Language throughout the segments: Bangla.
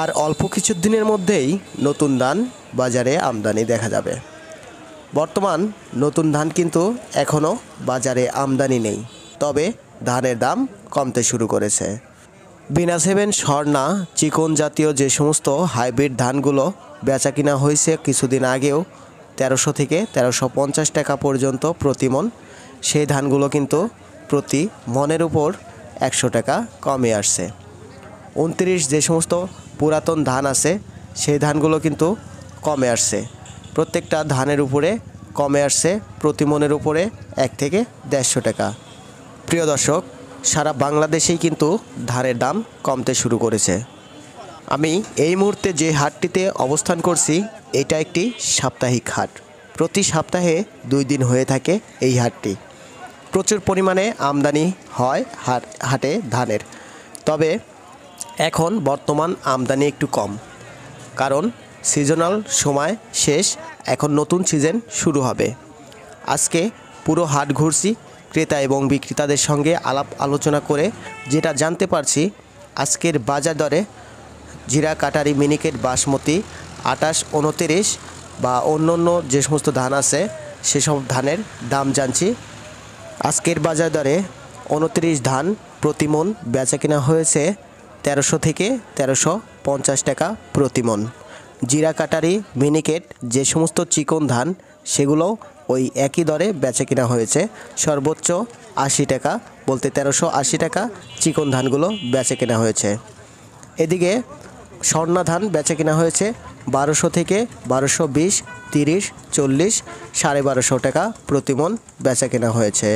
আর অল্প কিছু দিনের মধ্যেই নতুন ধান বাজারে আমদানি দেখা যাবে বর্তমান নতুন ধান কিন্তু এখনও বাজারে আমদানি নেই তবে ধানের দাম কমতে শুরু করেছে বিনা সেভেন স্বর্ণা চিকন জাতীয় যে সমস্ত হাইব্রিড ধানগুলো বেচা কিনা হয়েছে কিছুদিন আগেও তেরোশো থেকে তেরোশো পঞ্চাশ টাকা পর্যন্ত প্রতিমন সেই ধানগুলো কিন্তু প্রতি মনের উপর একশো টাকা কমে আসছে উনত্রিশ যে সমস্ত পুরাতন ধান আছে সেই ধানগুলো কিন্তু কমে আসছে প্রত্যেকটা ধানের উপরে কমে আসছে প্রতি মনের উপরে এক থেকে দেড়শো টাকা প্রিয় দর্শক সারা বাংলাদেশেই কিন্তু ধানের দাম কমতে শুরু করেছে আমি এই মুহূর্তে যে হাটটিতে অবস্থান করছি এটা একটি সাপ্তাহিক হাট প্রতি সপ্তাহে দুই দিন হয়ে থাকে এই হাটটি প্রচুর পরিমাণে আমদানি হয় হাটে ধানের তবে এখন বর্তমান আমদানি একটু কম কারণ সিজনাল সময় শেষ এখন নতুন সিজন শুরু হবে আজকে পুরো হাট ঘুরছি ক্রেতা এবং বিক্রেতাদের সঙ্গে আলাপ আলোচনা করে যেটা জানতে পারছি আজকের বাজার দরে জিরা কাটারি মিনিকেট বাসমতি আটাশ উনতিরিশ বা অন্য অন্য যে সমস্ত ধান আছে সেসব ধানের দাম জানছি আজকের বাজার দরে উনতিরিশ ধান প্রতিমন বেচা কেনা হয়েছে তেরোশো থেকে তেরোশো পঞ্চাশ টাকা প্রতিমন জিরা কাটারি মিনিকেট যে সমস্ত চিকন ধান সেগুলোও ওই একই দরে বেচে কেনা হয়েছে সর্বোচ্চ আশি টাকা বলতে তেরোশো আশি টাকা চিকন ধানগুলো বেচে কেনা হয়েছে এদিকে স্বর্ণা ধান বেচে কেনা হয়েছে বারোশো থেকে বারোশো বিশ তিরিশ চল্লিশ সাড়ে বারোশো টাকা প্রতিমন বেচা কেনা হয়েছে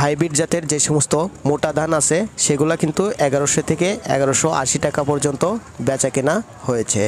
হাইব্রিড জাতের যে সমস্ত মোটা ধান আছে সেগুলো কিন্তু এগারোশো থেকে এগারোশো আশি টাকা পর্যন্ত বেচা কেনা হয়েছে